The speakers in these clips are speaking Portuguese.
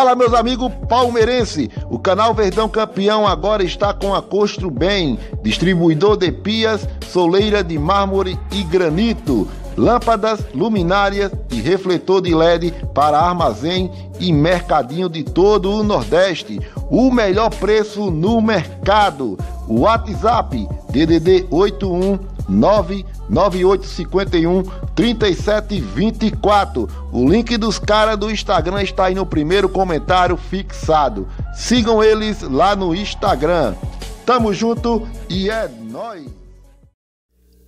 Fala, meus amigos palmeirense. O canal Verdão Campeão agora está com a Costro Bem, distribuidor de pias, soleira de mármore e granito, lâmpadas, luminárias e refletor de LED para armazém e mercadinho de todo o Nordeste. O melhor preço no mercado. WhatsApp DDD 81 9851 3724. O link dos caras do Instagram está aí no primeiro comentário fixado. Sigam eles lá no Instagram. Tamo junto e é nóis!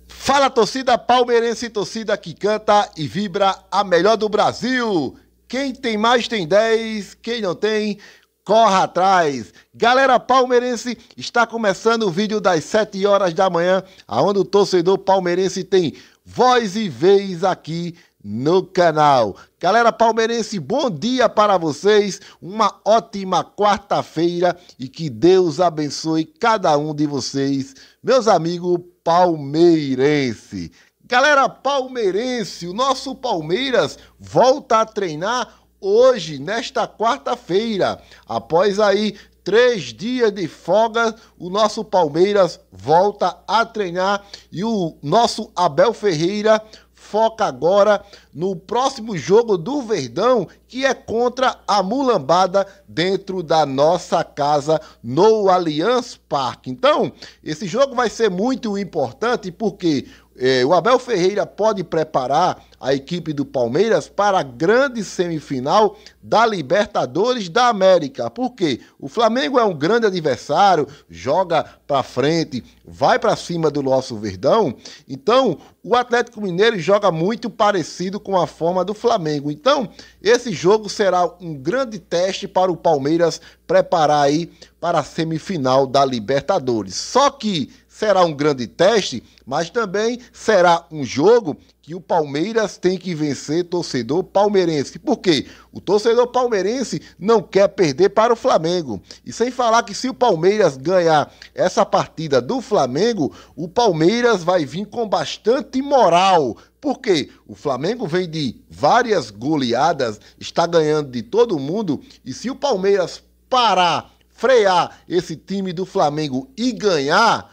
Fala torcida palmeirense, torcida que canta e vibra a melhor do Brasil. Quem tem mais tem 10, quem não tem corra atrás. Galera palmeirense, está começando o vídeo das 7 horas da manhã, aonde o torcedor palmeirense tem voz e vez aqui no canal. Galera palmeirense, bom dia para vocês, uma ótima quarta-feira e que Deus abençoe cada um de vocês, meus amigos palmeirense. Galera palmeirense, o nosso Palmeiras volta a treinar hoje, nesta quarta-feira. Após aí três dias de folga, o nosso Palmeiras volta a treinar e o nosso Abel Ferreira foca agora no próximo jogo do Verdão, que é contra a Mulambada dentro da nossa casa no Allianz Parque. Então, esse jogo vai ser muito importante porque é, o Abel Ferreira pode preparar a equipe do Palmeiras para a grande semifinal da Libertadores da América. Por quê? O Flamengo é um grande adversário, joga para frente, vai para cima do nosso Verdão. Então, o Atlético Mineiro joga muito parecido com a forma do Flamengo. Então, esse jogo será um grande teste para o Palmeiras preparar aí para a semifinal da Libertadores. Só que será um grande teste, mas também será um jogo que o Palmeiras tem que vencer torcedor palmeirense. Por quê? O torcedor palmeirense não quer perder para o Flamengo. E sem falar que se o Palmeiras ganhar essa partida do Flamengo, o Palmeiras vai vir com bastante moral. Por quê? O Flamengo vem de várias goleadas, está ganhando de todo mundo, e se o Palmeiras parar, frear esse time do Flamengo e ganhar,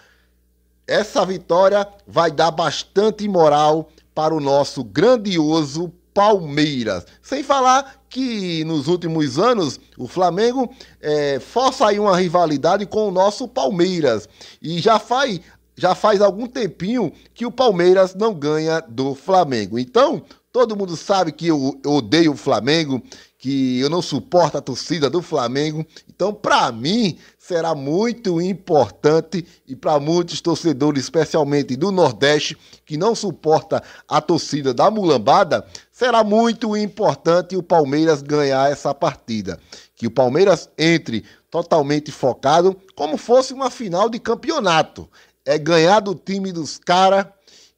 essa vitória vai dar bastante moral para o nosso grandioso Palmeiras. Sem falar que nos últimos anos o Flamengo é, força aí uma rivalidade com o nosso Palmeiras. E já faz, já faz algum tempinho que o Palmeiras não ganha do Flamengo. Então, todo mundo sabe que eu, eu odeio o Flamengo, que eu não suporto a torcida do Flamengo. Então, para mim, será muito importante e para muitos torcedores, especialmente do Nordeste, que não suporta a torcida da Mulambada, será muito importante o Palmeiras ganhar essa partida. Que o Palmeiras entre totalmente focado, como fosse uma final de campeonato. É ganhar do time dos caras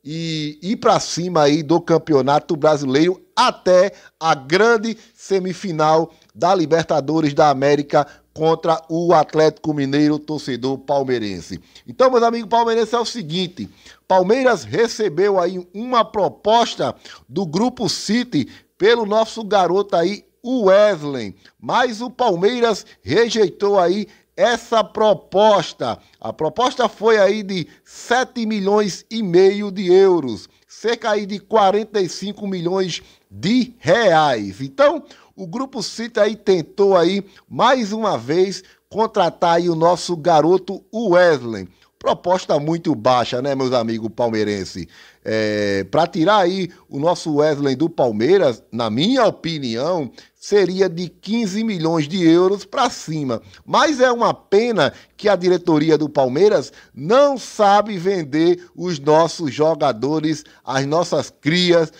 e ir para cima aí do Campeonato Brasileiro até a grande semifinal da Libertadores da América contra o Atlético Mineiro, torcedor palmeirense. Então, meus amigos palmeirenses, é o seguinte: Palmeiras recebeu aí uma proposta do grupo City pelo nosso garoto aí o Wesley, mas o Palmeiras rejeitou aí essa proposta. A proposta foi aí de 7 milhões e meio de euros, cerca aí de 45 milhões de reais. Então, o grupo Cita aí tentou aí mais uma vez contratar aí o nosso garoto Wesley. Proposta muito baixa, né, meus amigos palmeirenses? É, Para tirar aí o nosso Wesley do Palmeiras, na minha opinião, seria de 15 milhões de euros para cima. Mas é uma pena que a diretoria do Palmeiras não sabe vender os nossos jogadores, as nossas crias,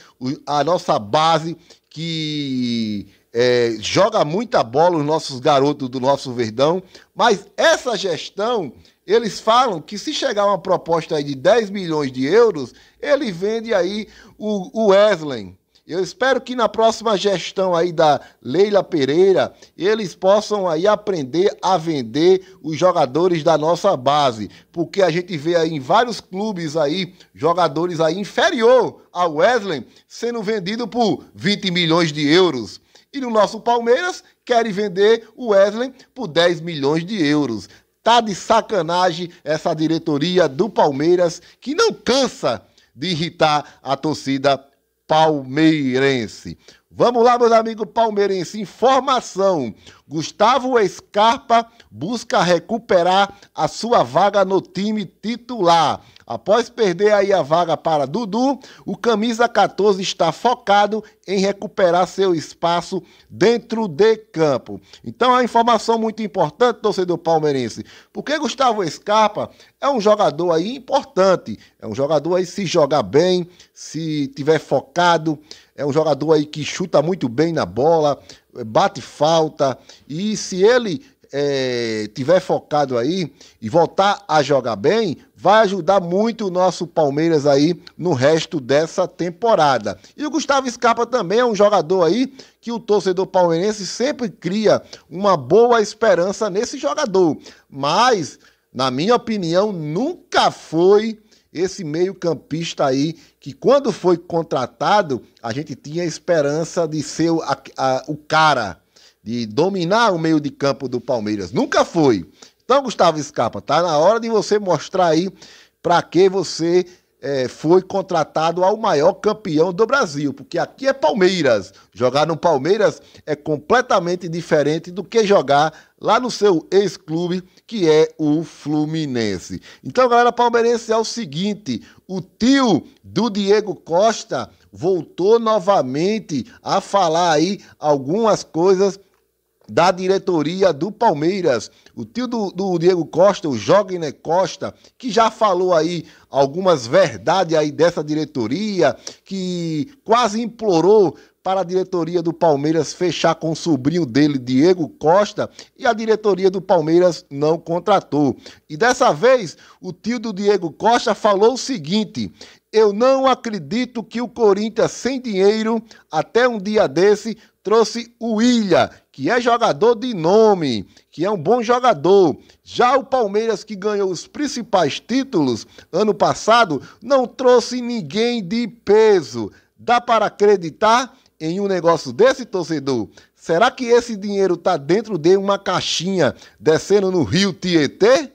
a nossa base que é, joga muita bola os nossos garotos do nosso Verdão, mas essa gestão eles falam que se chegar uma proposta aí de 10 milhões de euros, ele vende aí o, o Wesley. Eu espero que na próxima gestão aí da Leila Pereira, eles possam aí aprender a vender os jogadores da nossa base, porque a gente vê aí em vários clubes aí jogadores aí inferior a Wesley sendo vendido por 20 milhões de euros. E no nosso Palmeiras querem vender o Wesley por 10 milhões de euros. Tá de sacanagem essa diretoria do Palmeiras que não cansa de irritar a torcida palmeirense. Vamos lá, meus amigos palmeirenses, informação. Gustavo Scarpa busca recuperar a sua vaga no time titular. Após perder aí a vaga para Dudu, o camisa 14 está focado em recuperar seu espaço dentro de campo. Então é uma informação muito importante, torcedor palmeirense, porque Gustavo Scarpa é um jogador aí importante, é um jogador aí se jogar bem, se tiver focado, é um jogador aí que chuta muito bem na bola, bate falta. E se ele é, tiver focado aí e voltar a jogar bem, vai ajudar muito o nosso Palmeiras aí no resto dessa temporada. E o Gustavo Scarpa também é um jogador aí que o torcedor palmeirense sempre cria uma boa esperança nesse jogador. Mas, na minha opinião, nunca foi esse meio-campista aí, que quando foi contratado, a gente tinha esperança de ser o, a, a, o cara, de dominar o meio de campo do Palmeiras. Nunca foi. Então, Gustavo Escapa, tá na hora de você mostrar aí para que você é, foi contratado ao maior campeão do Brasil, porque aqui é Palmeiras. Jogar no Palmeiras é completamente diferente do que jogar lá no seu ex-clube que é o Fluminense. Então, galera palmeirense, é o seguinte: o tio do Diego Costa voltou novamente a falar aí algumas coisas da diretoria do Palmeiras. O tio do, do Diego Costa, o Jogner Costa, que já falou aí algumas verdades aí dessa diretoria, que quase implorou para a diretoria do Palmeiras fechar com o sobrinho dele, Diego Costa, e a diretoria do Palmeiras não contratou. E dessa vez, o tio do Diego Costa falou o seguinte: Eu não acredito que o Corinthians, sem dinheiro, até um dia desse, trouxe o Ilha, que é jogador de nome, que é um bom jogador. Já o Palmeiras, que ganhou os principais títulos ano passado, não trouxe ninguém de peso. Dá para acreditar? em um negócio desse, torcedor? Será que esse dinheiro tá dentro de uma caixinha descendo no rio Tietê?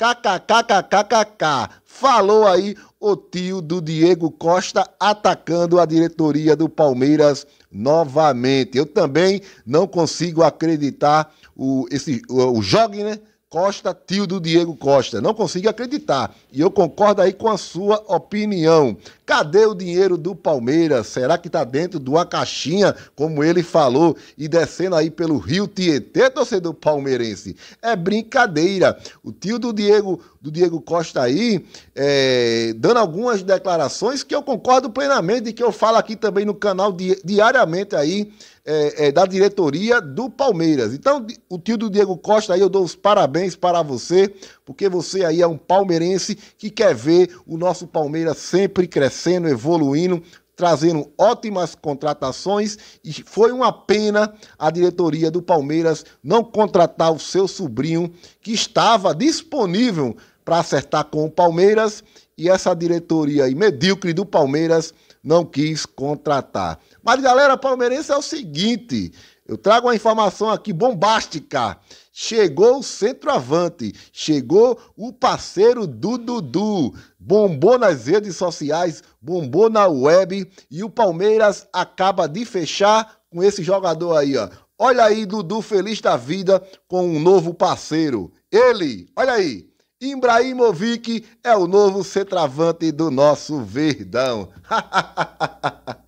KKKKKKK. Falou aí o tio do Diego Costa atacando a diretoria do Palmeiras novamente. Eu também não consigo acreditar o, esse, o, o né? Costa, tio do Diego Costa. Não consigo acreditar. E eu concordo aí com a sua opinião. Cadê o dinheiro do Palmeiras? Será que está dentro de uma caixinha, como ele falou, e descendo aí pelo Rio Tietê, torcedor palmeirense? É brincadeira. O tio do Diego, do Diego Costa aí, é, dando algumas declarações que eu concordo plenamente e que eu falo aqui também no canal di diariamente aí é, é, da diretoria do Palmeiras. Então, o tio do Diego Costa, aí eu dou os parabéns para você, porque você aí é um palmeirense que quer ver o nosso Palmeiras sempre crescendo, evoluindo, trazendo ótimas contratações e foi uma pena a diretoria do Palmeiras não contratar o seu sobrinho que estava disponível para acertar com o Palmeiras e essa diretoria aí medíocre do Palmeiras não quis contratar. Mas, galera, palmeirense é o seguinte: eu trago uma informação aqui bombástica. Chegou o centroavante, chegou o parceiro do Dudu. Bombou nas redes sociais, bombou na web e o Palmeiras acaba de fechar com esse jogador aí, ó. Olha aí, Dudu feliz da vida com um novo parceiro. Ele, olha aí. Ibrahimovic é o novo centroavante do nosso Verdão.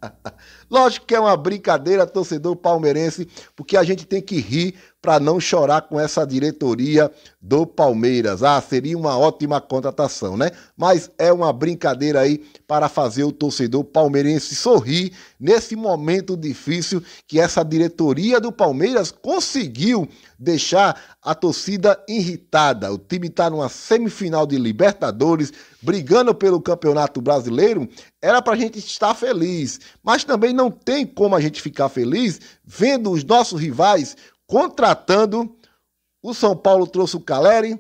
Lógico que é uma brincadeira, torcedor palmeirense, porque a gente tem que rir para não chorar com essa diretoria do Palmeiras. Ah, seria uma ótima contratação, né? Mas é uma brincadeira aí para fazer o torcedor palmeirense sorrir nesse momento difícil que essa diretoria do Palmeiras conseguiu deixar a torcida irritada. O time está numa semifinal de Libertadores, brigando pelo Campeonato Brasileiro. Era para a gente estar feliz, mas também não tem como a gente ficar feliz vendo os nossos rivais contratando. O São Paulo trouxe o Caleri.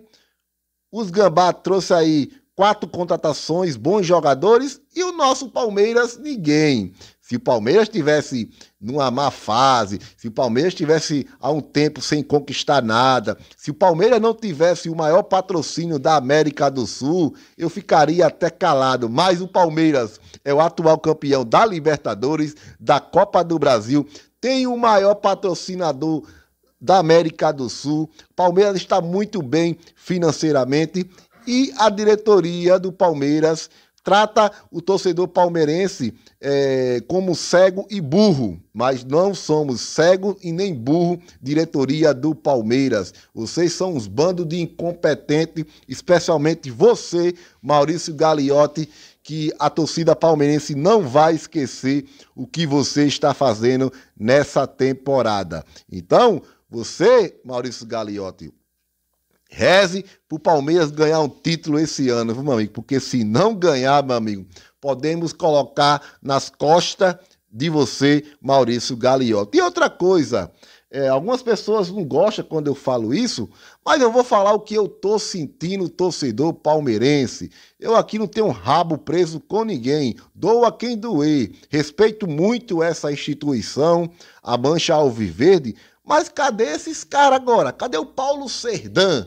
Os Gambá trouxe aí quatro contratações, bons jogadores. E o nosso Palmeiras, ninguém. Se o Palmeiras tivesse numa má fase, se o Palmeiras tivesse há um tempo sem conquistar nada, se o Palmeiras não tivesse o maior patrocínio da América do Sul, eu ficaria até calado. Mas o Palmeiras é o atual campeão da Libertadores, da Copa do Brasil, tem o maior patrocinador da América do Sul. Palmeiras está muito bem financeiramente e a diretoria do Palmeiras trata o torcedor palmeirense é, como cego e burro, mas não somos cego e nem burro, diretoria do Palmeiras. Vocês são uns bandos de incompetente, especialmente você, Maurício Gagliotti, que a torcida palmeirense não vai esquecer o que você está fazendo nessa temporada. Então, você, Maurício Gagliotti, reze para o Palmeiras ganhar um título esse ano, viu, meu amigo? Porque se não ganhar, meu amigo, podemos colocar nas costas de você, Maurício Gagliotti. E outra coisa, é, algumas pessoas não gostam quando eu falo isso, mas eu vou falar o que eu tô sentindo, torcedor palmeirense. Eu aqui não tenho um rabo preso com ninguém. Doa quem doer. Respeito muito essa instituição, a Mancha Alviverde, mas cadê esses caras agora? Cadê o Paulo Serdã?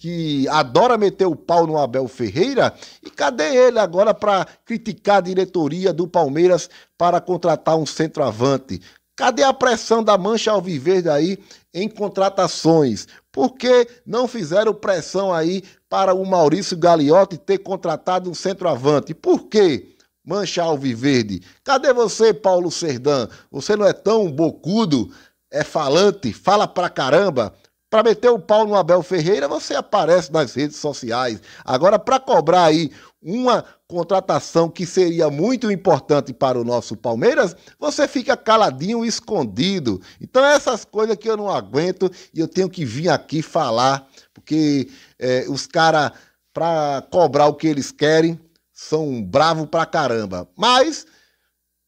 que adora meter o pau no Abel Ferreira, e cadê ele agora para criticar a diretoria do Palmeiras para contratar um centroavante? Cadê a pressão da Mancha Alviverde aí em contratações? Por que não fizeram pressão aí para o Maurício Gagliotti ter contratado um centroavante? Por quê? Mancha Alviverde, cadê você, Paulo Serdã? Você não é tão bocudo é falante, fala pra caramba. Para meter o pau no Abel Ferreira, você aparece nas redes sociais. Agora, para cobrar aí uma contratação que seria muito importante para o nosso Palmeiras, você fica caladinho, escondido. Então, essas coisas que eu não aguento e eu tenho que vir aqui falar, porque é, os caras, para cobrar o que eles querem, são bravos pra caramba. Mas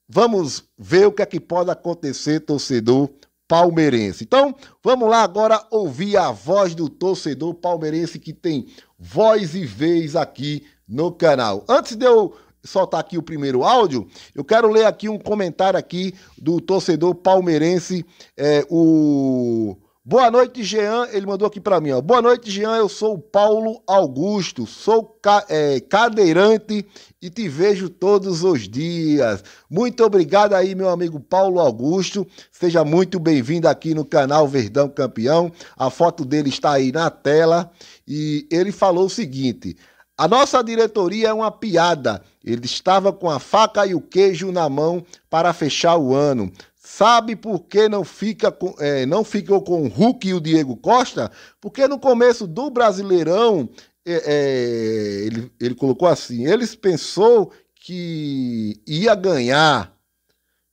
vamos ver o que é que pode acontecer, torcedor palmeirense. Então, vamos lá agora ouvir a voz do torcedor palmeirense que tem voz e vez aqui no canal. Antes de eu soltar aqui o primeiro áudio, eu quero ler aqui um comentário aqui do torcedor palmeirense, é, o Boa noite, Jean. Ele mandou aqui para mim, ó. Boa noite, Jean. Eu sou o Paulo Augusto, sou ca é, cadeirante e te vejo todos os dias. Muito obrigado aí, meu amigo Paulo Augusto. Seja muito bem-vindo aqui no canal Verdão Campeão. A foto dele está aí na tela e ele falou o seguinte: a nossa diretoria é uma piada. Ele estava com a faca e o queijo na mão para fechar o ano. Sabe por que não, fica com, é, não ficou com o Hulk e o Diego Costa? Porque no começo do Brasileirão, é, é ele, ele colocou assim: eles pensou que ia ganhar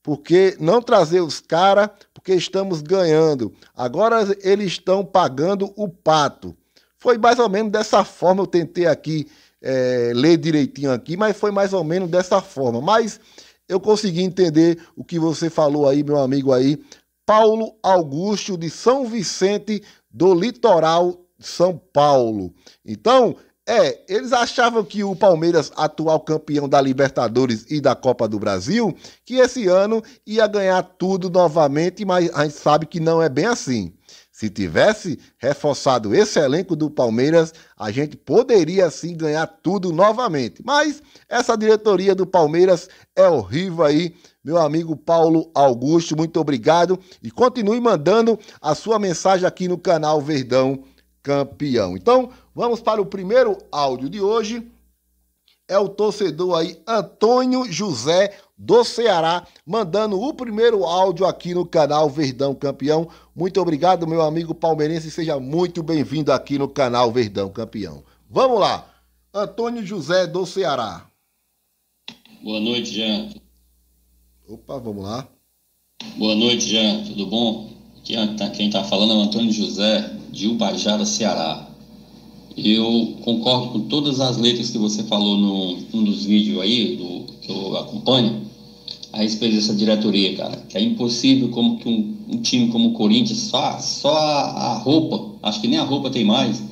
porque não trazer os caras, porque estamos ganhando. Agora eles estão pagando o pato. Foi mais ou menos dessa forma, eu tentei aqui é, ler direitinho aqui, mas foi mais ou menos dessa forma. Mas eu consegui entender o que você falou aí, meu amigo aí, Paulo Augusto de São Vicente do Litoral São Paulo. Então, é, eles achavam que o Palmeiras, atual campeão da Libertadores e da Copa do Brasil, que esse ano ia ganhar tudo novamente, mas a gente sabe que não é bem assim. Se tivesse reforçado esse elenco do Palmeiras, a gente poderia sim ganhar tudo novamente. Mas essa diretoria do Palmeiras é horrível aí, meu amigo Paulo Augusto. Muito obrigado e continue mandando a sua mensagem aqui no canal Verdão Campeão. Então, vamos para o primeiro áudio de hoje é o torcedor aí, Antônio José do Ceará, mandando o primeiro áudio aqui no canal Verdão Campeão. Muito obrigado, meu amigo palmeirense, seja muito bem-vindo aqui no canal Verdão Campeão. Vamos lá, Antônio José do Ceará. Boa noite, Jean. Opa, vamos lá. Boa noite, Jean, tudo bom? Aqui tá, quem está falando é o Antônio José, de Ubajara, Ceará. Eu concordo com todas as letras que você falou num um dos vídeos aí, do, que eu acompanho, a respeito dessa diretoria, cara. Que é impossível como que um, um time como o Corinthians, só, só a, a, roupa, acho que nem a roupa tem mais.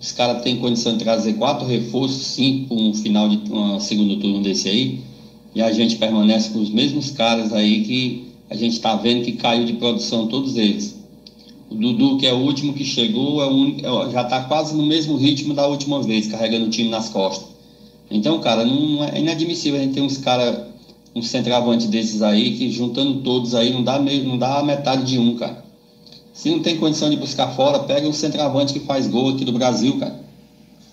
Os caras têm condição de trazer quatro reforços, cinco, um final de um segundo turno desse aí. E a gente permanece com os mesmos caras aí que a gente está vendo que caiu de produção todos eles. O Dudu, que é o último que chegou, é único, é, já está quase no mesmo ritmo da última vez, carregando o time nas costas. Então, cara, não, é inadmissível a gente ter uns caras, um centroavante desses aí, que juntando todos aí não dá mesmo, não dá metade de um, cara. Se não tem condição de buscar fora, pega um centroavante que faz gol aqui do Brasil, cara.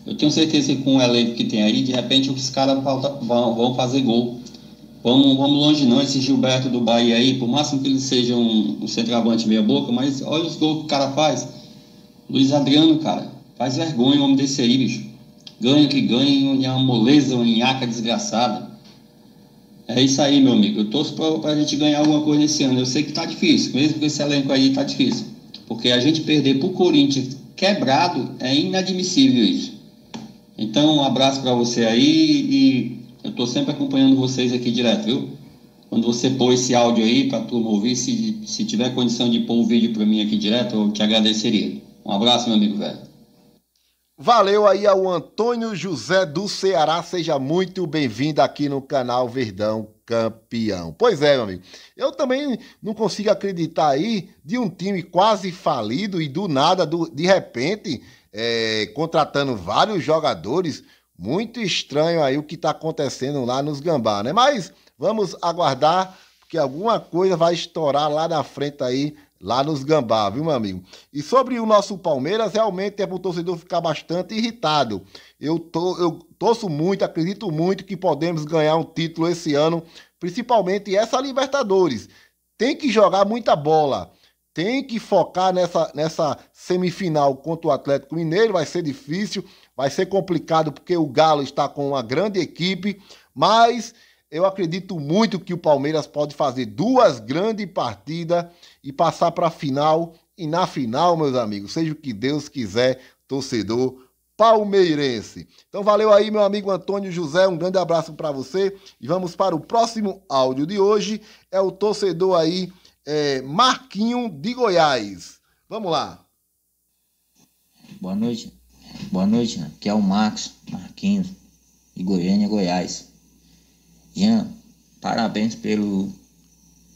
Eu tenho certeza que com o elenco que tem aí, de repente os caras vão, vão fazer gol. Vamos, vamos longe não, esse Gilberto do Bahia aí, por máximo que ele seja um, um centroavante meia boca, mas olha os gols que o cara faz. Luiz Adriano, cara, faz vergonha o homem desse aí, bicho. Ganha que ganha, é uma moleza, uma nhaca desgraçada. É isso aí, meu amigo. Eu torço pra, pra gente ganhar alguma coisa esse ano. Eu sei que tá difícil, mesmo com esse elenco aí tá difícil. Porque a gente perder pro Corinthians quebrado é inadmissível isso. Então, um abraço para você aí e eu estou sempre acompanhando vocês aqui direto, viu? Quando você pôr esse áudio aí para a turma ouvir, se, se tiver condição de pôr um vídeo para mim aqui direto, eu te agradeceria. Um abraço, meu amigo velho. Valeu aí ao Antônio José do Ceará. Seja muito bem-vindo aqui no canal Verdão Campeão. Pois é, meu amigo. Eu também não consigo acreditar aí de um time quase falido e do nada, do, de repente, é, contratando vários jogadores muito estranho aí o que está acontecendo lá nos Gambá, né? Mas vamos aguardar, porque alguma coisa vai estourar lá na frente aí, lá nos Gambá, viu, meu amigo? E sobre o nosso Palmeiras, realmente é para o torcedor ficar bastante irritado. Eu, tô, eu torço muito, acredito muito que podemos ganhar um título esse ano, principalmente essa Libertadores. Tem que jogar muita bola tem que focar nessa, nessa semifinal contra o Atlético Mineiro, vai ser difícil. Vai ser complicado porque o Galo está com uma grande equipe, mas eu acredito muito que o Palmeiras pode fazer duas grandes partidas e passar para a final. E na final, meus amigos, seja o que Deus quiser, torcedor palmeirense. Então valeu aí, meu amigo Antônio José, um grande abraço para você e vamos para o próximo áudio de hoje. É o torcedor aí, é, Marquinho de Goiás. Vamos lá. Boa noite. Boa noite, né? que é o Max Marquinhos, de Goiânia, Goiás. Jean, parabéns pelo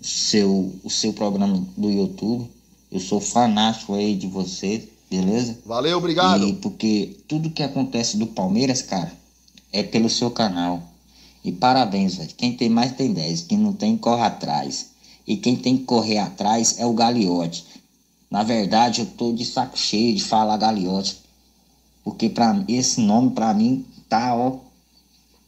seu, o seu programa do YouTube. Eu sou fanático aí de você, beleza? Valeu, obrigado. E porque tudo que acontece do Palmeiras, cara, é pelo seu canal. E parabéns, velho. Quem tem mais tem 10. Quem não tem, corre atrás. E quem tem que correr atrás é o Galiote. Na verdade, eu tô de saco cheio de falar Galiote. Porque para esse nome para mim tá ó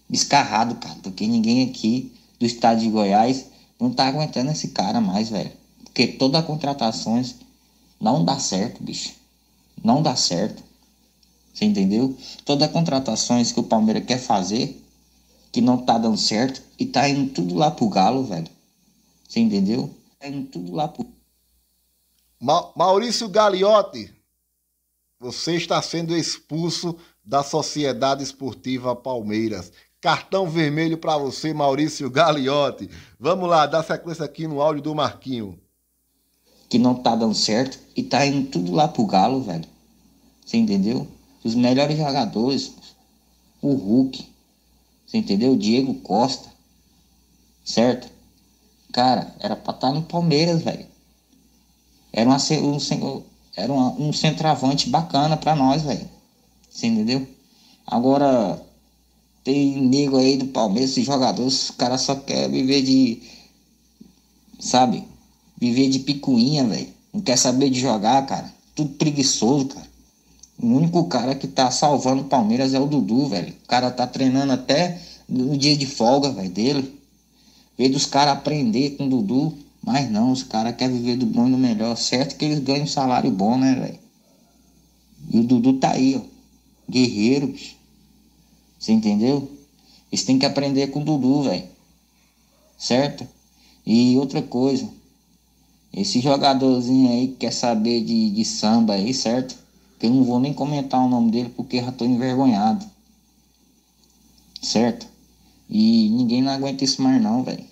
escarrado, cara, porque ninguém aqui do estado de Goiás não tá aguentando esse cara mais, velho. Porque toda a contratações não dá certo, bicho. Não dá certo. Você entendeu? Todas as contratações que o Palmeiras quer fazer, que não tá dando certo, e tá indo tudo lá pro Galo, velho. Você entendeu? Tá indo tudo lá pro. Ma Maurício Gagliotti, você está sendo expulso da Sociedade Esportiva Palmeiras. Cartão vermelho para você, Maurício Gagliotti. Vamos lá, dá sequência aqui no áudio do Marquinho. Que não tá dando certo e tá indo tudo lá pro Galo, velho. Você entendeu? Os melhores jogadores, o Hulk, você entendeu? O Diego Costa, certo? Cara, era pra estar tá no Palmeiras, velho. Era uma, um, um, era um, um centroavante bacana para nós, velho. Você entendeu? Agora, tem nego aí do Palmeiras, esses jogadores, os caras só quer viver de. Sabe? Viver de picuinha, velho. Não quer saber de jogar, cara. Tudo preguiçoso, cara. O único cara que tá salvando o Palmeiras é o Dudu, velho. O cara tá treinando até no dia de folga, velho, dele. Veio dos caras aprender com o Dudu. Mas não, os caras querem viver do bom e do melhor. Certo que eles ganham um salário bom, né, velho? E o Dudu tá aí, ó. Guerreiro, bicho. Você entendeu? Eles têm que aprender com o Dudu, velho. Certo? E outra coisa. Esse jogadorzinho aí que quer saber de, de samba aí, certo? Que eu não vou nem comentar o nome dele porque já tô envergonhado. Certo? E ninguém não aguenta isso mais não, velho.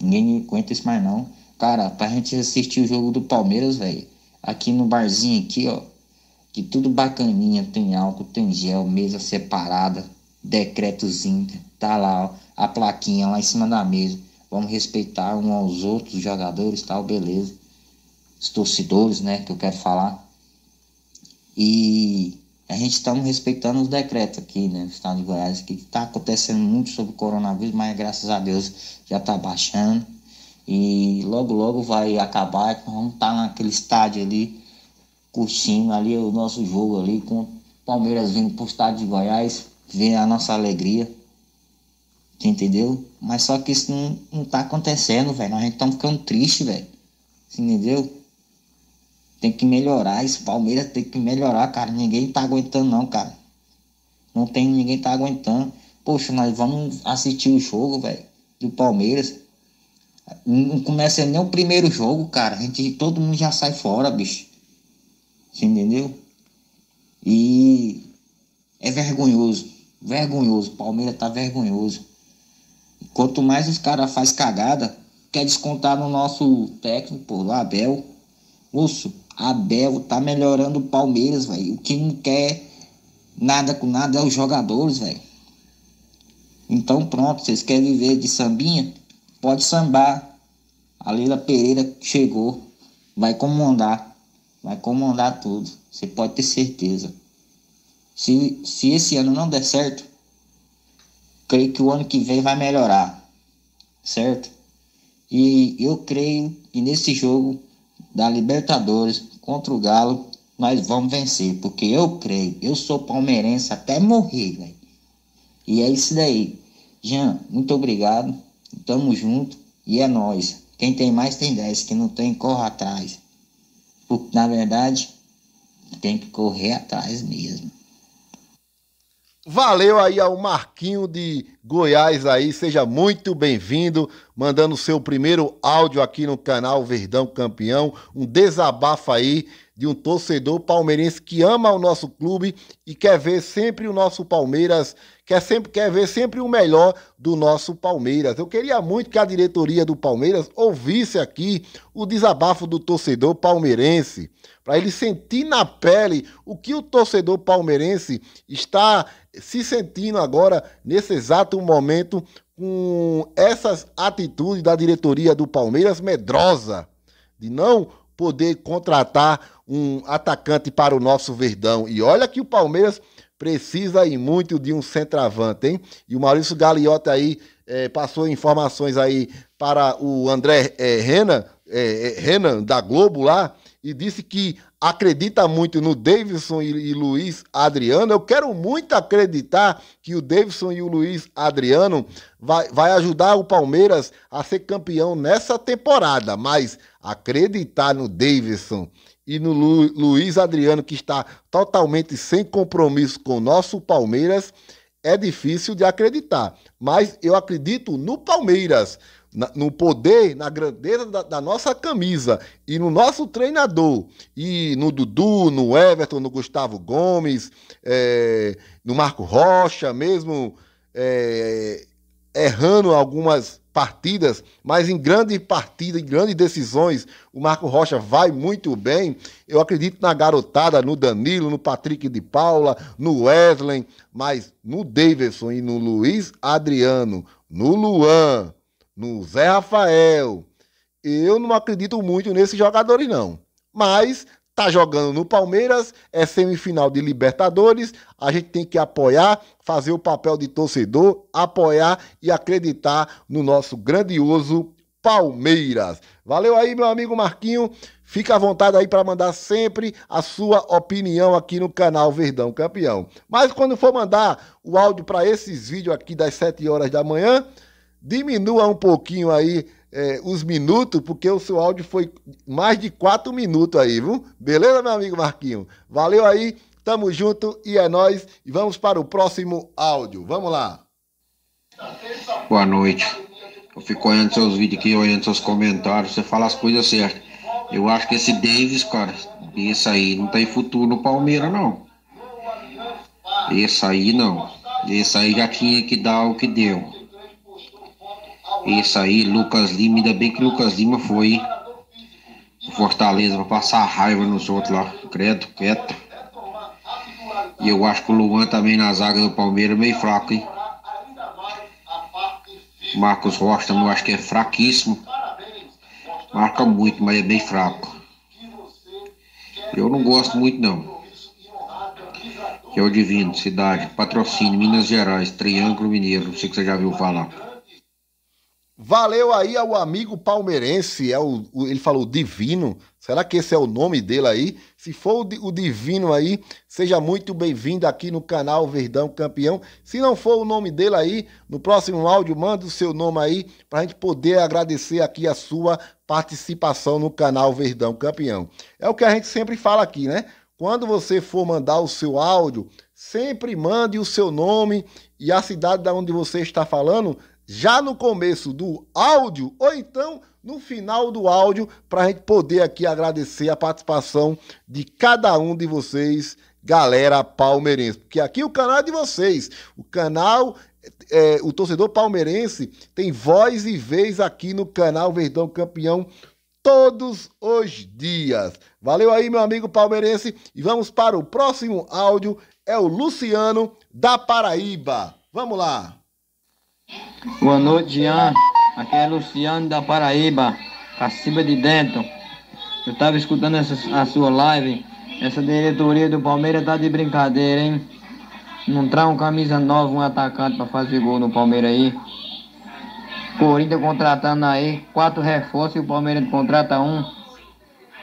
Ninguém aguenta isso mais não. Cara, pra gente assistir o jogo do Palmeiras, velho. Aqui no barzinho aqui, ó. Que tudo bacaninha, tem álcool, tem gel, mesa separada, decretozinho, tá lá, ó, a plaquinha lá em cima da mesa. Vamos respeitar um aos outros, os jogadores, tal, beleza. Os torcedores, né, que eu quero falar. E a gente estamos tá respeitando os decretos aqui, né, no estado de Goiás, que está acontecendo muito sobre o coronavírus, mas graças a Deus já está baixando. E logo, logo vai acabar, nós vamos estar tá naquele estádio ali, curtindo ali o nosso jogo ali, com o Palmeiras vindo para o estado de Goiás, ver a nossa alegria. Entendeu? Mas só que isso não, não tá acontecendo, velho. Nós estamos ficando triste, velho. Entendeu? Tem que melhorar. Esse Palmeiras tem que melhorar, cara. Ninguém tá aguentando, não, cara. Não tem, ninguém tá aguentando. Poxa, nós vamos assistir o jogo, velho, do Palmeiras. Não começa nem o primeiro jogo, cara. A gente, todo mundo já sai fora, bicho. Você entendeu? E é vergonhoso. Vergonhoso. Palmeiras tá vergonhoso. Quanto mais os caras fazem cagada, quer descontar no nosso técnico, pô, Abel Moço, Abel tá melhorando o Palmeiras, velho. O que não quer nada com nada é os jogadores, velho. Então pronto, vocês querem viver de sambinha? Pode sambar. A Leila Pereira chegou, vai comandar, vai comandar tudo. Você pode ter certeza. Se, se esse ano não der certo, creio que o ano que vem vai melhorar, certo? E eu creio que nesse jogo da Libertadores contra o Galo, nós vamos vencer, porque eu creio, eu sou palmeirense até morrer, velho. E é isso daí. Jean, muito obrigado. Tamo junto e é nós. Quem tem mais tem 10, quem não tem, corra atrás. Porque na verdade, tem que correr atrás mesmo. Valeu aí ao Marquinho de Goiás aí, seja muito bem-vindo, mandando o seu primeiro áudio aqui no canal Verdão Campeão, um desabafo aí de um torcedor palmeirense que ama o nosso clube e quer ver sempre o nosso Palmeiras, quer sempre quer ver sempre o melhor do nosso Palmeiras. Eu queria muito que a diretoria do Palmeiras ouvisse aqui o desabafo do torcedor palmeirense, para ele sentir na pele o que o torcedor palmeirense está se sentindo agora nesse exato um momento com essas atitudes da diretoria do Palmeiras medrosa de não poder contratar um atacante para o nosso Verdão. E olha que o Palmeiras precisa e muito de um centroavante, hein? E o Maurício Galiota aí é, passou informações aí para o André é, Renan, é, Renan da Globo lá e disse que acredita muito no Davidson e, e Luiz Adriano. Eu quero muito acreditar que o Davidson e o Luiz Adriano vai, vai ajudar o Palmeiras a ser campeão nessa temporada, mas acreditar no Davidson e no Lu, Luiz Adriano, que está totalmente sem compromisso com o nosso Palmeiras, é difícil de acreditar. Mas eu acredito no Palmeiras no poder, na grandeza da, da, nossa camisa e no nosso treinador, e no Dudu, no Everton, no Gustavo Gomes, é, no Marco Rocha, mesmo é, errando algumas partidas, mas em grande partida, em grandes decisões, o Marco Rocha vai muito bem. Eu acredito na garotada, no Danilo, no Patrick de Paula, no Wesley, mas no Davidson e no Luiz Adriano, no Luan, no Zé Rafael. Eu não acredito muito nesses jogadores, não. Mas tá jogando no Palmeiras, é semifinal de Libertadores, a gente tem que apoiar, fazer o papel de torcedor, apoiar e acreditar no nosso grandioso Palmeiras. Valeu aí, meu amigo Marquinho. Fica à vontade aí para mandar sempre a sua opinião aqui no canal Verdão Campeão. Mas quando for mandar o áudio para esses vídeos aqui das 7 horas da manhã, diminua um pouquinho aí é, os minutos, porque o seu áudio foi mais de quatro minutos aí, viu? Beleza, meu amigo Marquinho? Valeu aí, tamo junto e é nós. E vamos para o próximo áudio. Vamos lá. Boa noite. Eu fico olhando seus vídeos aqui, olhando seus comentários. Você fala as coisas certas. Eu acho que esse Davis, cara, esse aí não tem futuro no Palmeiras, não. Esse aí não. Esse aí já tinha que dar o que deu. Isso aí, Lucas Lima. Ainda bem que Lucas Lima foi Fortaleza para passar raiva nos outros lá. Credo, quieto. E eu acho que o Luan também na zaga do Palmeiras é meio fraco, hein? Marcos Rocha eu acho que é fraquíssimo. Marca muito, mas é bem fraco. Eu não gosto muito não. Que é o Divino, Cidade, Patrocínio, Minas Gerais, Triângulo Mineiro, não sei que você já viu falar. Valeu aí ao amigo palmeirense, é o, o, ele falou Divino. Será que esse é o nome dele aí? Se for o, o Divino aí, seja muito bem-vindo aqui no canal Verdão Campeão. Se não for o nome dele aí, no próximo áudio manda o seu nome aí para a gente poder agradecer aqui a sua participação no canal Verdão Campeão. É o que a gente sempre fala aqui, né? Quando você for mandar o seu áudio, sempre mande o seu nome e a cidade da onde você está falando já no começo do áudio ou então no final do áudio para a gente poder aqui agradecer a participação de cada um de vocês, galera palmeirense, porque aqui o canal é de vocês, o canal é, o torcedor palmeirense tem voz e vez aqui no canal Verdão Campeão todos os dias. Valeu aí, meu amigo palmeirense, e vamos para o próximo áudio. É o Luciano da Paraíba. Vamos lá! Boa noite, Ian. Aqui é Luciano da Paraíba, Caciba de Dentro. Eu tava escutando essa, a sua live. Essa diretoria do Palmeiras tá de brincadeira, hein? Não traz um camisa nova, um atacante para fazer gol no Palmeiras aí. Corinthians contratando aí quatro reforços e o Palmeiras contrata um.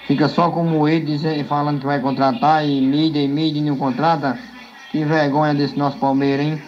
Fica só como ele dizendo, falando que vai contratar e mídia e mídia e não contrata. Que vergonha desse nosso Palmeiras, hein?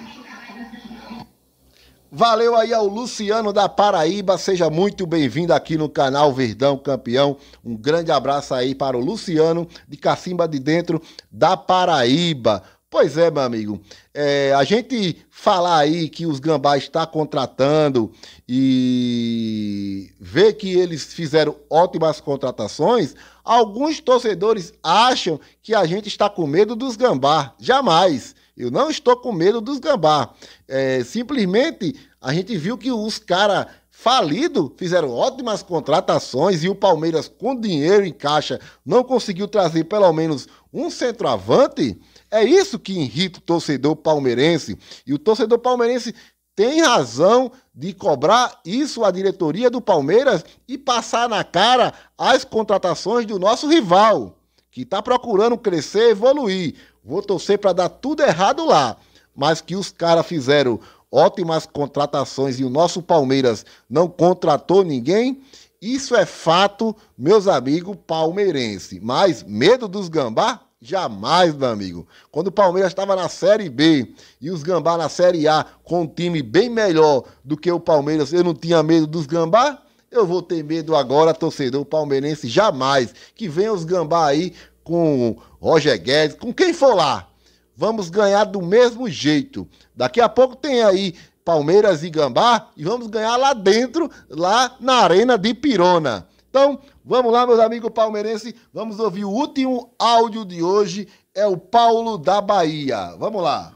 Valeu aí ao Luciano da Paraíba, seja muito bem-vindo aqui no canal Verdão Campeão. Um grande abraço aí para o Luciano de Cacimba de Dentro da Paraíba. Pois é, meu amigo, é, a gente falar aí que os gambás está contratando e ver que eles fizeram ótimas contratações, alguns torcedores acham que a gente está com medo dos gambás. Jamais! Eu não estou com medo dos gambá. É, simplesmente a gente viu que os caras falido, fizeram ótimas contratações e o Palmeiras, com dinheiro em caixa, não conseguiu trazer pelo menos um centroavante. É isso que irrita o torcedor palmeirense. E o torcedor palmeirense tem razão de cobrar isso à diretoria do Palmeiras e passar na cara as contratações do nosso rival, que está procurando crescer, evoluir. Vou torcer para dar tudo errado lá. Mas que os caras fizeram ótimas contratações e o nosso Palmeiras não contratou ninguém, isso é fato, meus amigos palmeirense. Mas medo dos gambá? Jamais, meu amigo. Quando o Palmeiras estava na Série B e os gambá na Série A com um time bem melhor do que o Palmeiras, eu não tinha medo dos gambá? Eu vou ter medo agora, torcedor palmeirense, jamais. Que venham os gambá aí com Roger Guedes, com quem for lá. Vamos ganhar do mesmo jeito. Daqui a pouco tem aí Palmeiras e Gambá e vamos ganhar lá dentro, lá na Arena de Pirona. Então, vamos lá, meus amigos palmeirenses, vamos ouvir o último áudio de hoje, é o Paulo da Bahia. Vamos lá.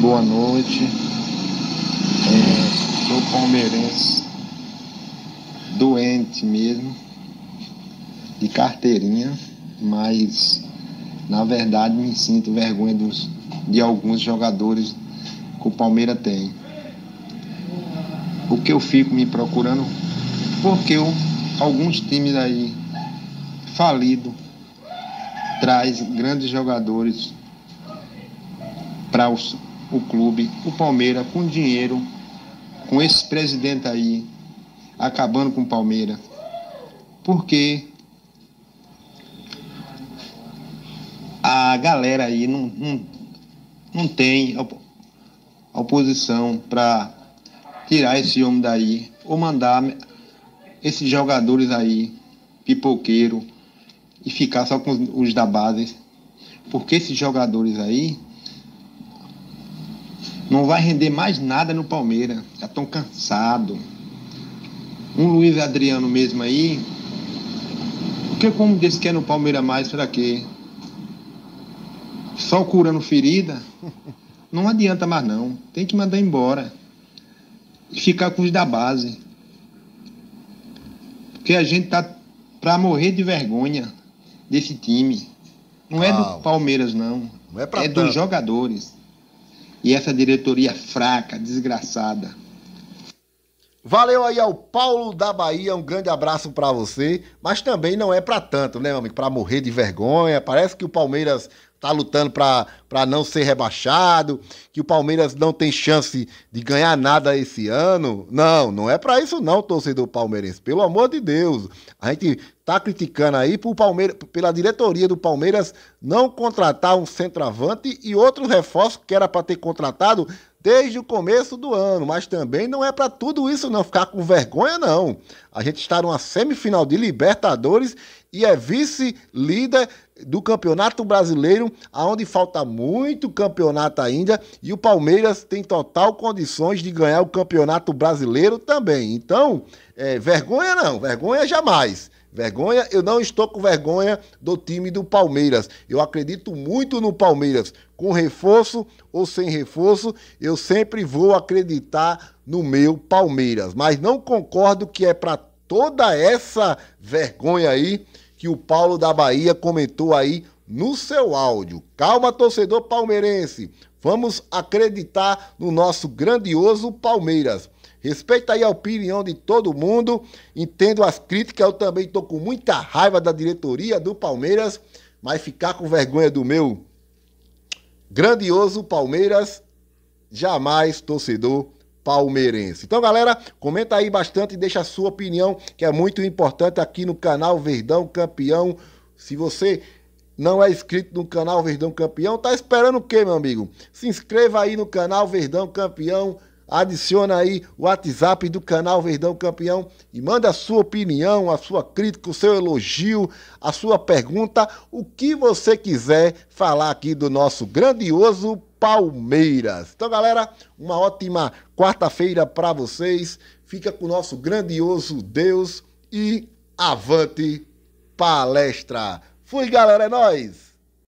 Boa noite. É, sou palmeirense, doente mesmo, de carteirinha mas na verdade me sinto vergonha dos, de alguns jogadores que o Palmeiras tem. O que eu fico me procurando? Porque eu, alguns times aí falido traz grandes jogadores para o clube, o Palmeiras com dinheiro, com esse presidente aí acabando com o Palmeiras. Porque a galera aí não, não, não tem oposição para tirar esse homem daí ou mandar esses jogadores aí, pipoqueiro, e ficar só com os da base. Porque esses jogadores aí não vai render mais nada no Palmeiras. Já estão cansados. Um Luiz Adriano mesmo aí. Porque como disse que é no Palmeiras mais, para quê? só curando ferida, não adianta mais não. Tem que mandar embora. Ficar com os da base. Porque a gente tá para morrer de vergonha desse time. Não é do Palmeiras, não. não é, é dos jogadores. E essa diretoria fraca, desgraçada. Valeu aí ao Paulo da Bahia, um grande abraço para você, mas também não é para tanto, né, homem amigo? Para morrer de vergonha. Parece que o Palmeiras tá lutando para não ser rebaixado, que o Palmeiras não tem chance de ganhar nada esse ano. Não, não é para isso não, torcedor palmeirense. Pelo amor de Deus. A gente tá criticando aí pro Palmeiras, pela diretoria do Palmeiras não contratar um centroavante e outro reforço que era para ter contratado desde o começo do ano, mas também não é para tudo isso não ficar com vergonha não. A gente está numa semifinal de Libertadores e é vice-líder do Campeonato Brasileiro, aonde falta muito campeonato ainda, e o Palmeiras tem total condições de ganhar o Campeonato Brasileiro também. Então, é, vergonha não, vergonha jamais. Vergonha? Eu não estou com vergonha do time do Palmeiras. Eu acredito muito no Palmeiras. Com reforço ou sem reforço, eu sempre vou acreditar no meu Palmeiras. Mas não concordo que é para toda essa vergonha aí que o Paulo da Bahia comentou aí no seu áudio. Calma, torcedor palmeirense. Vamos acreditar no nosso grandioso Palmeiras. Respeita aí a opinião de todo mundo. Entendo as críticas. Eu também estou com muita raiva da diretoria do Palmeiras. Mas ficar com vergonha do meu grandioso Palmeiras, jamais torcedor palmeirense. Então, galera, comenta aí bastante, e deixa a sua opinião, que é muito importante aqui no canal Verdão Campeão. Se você não é inscrito no canal Verdão Campeão, tá esperando o quê, meu amigo? Se inscreva aí no canal Verdão Campeão adiciona aí o WhatsApp do canal Verdão Campeão e manda a sua opinião, a sua crítica, o seu elogio, a sua pergunta, o que você quiser falar aqui do nosso grandioso Palmeiras. Então, galera, uma ótima quarta-feira para vocês. Fica com o nosso grandioso Deus e avante palestra. Fui, galera, é nóis!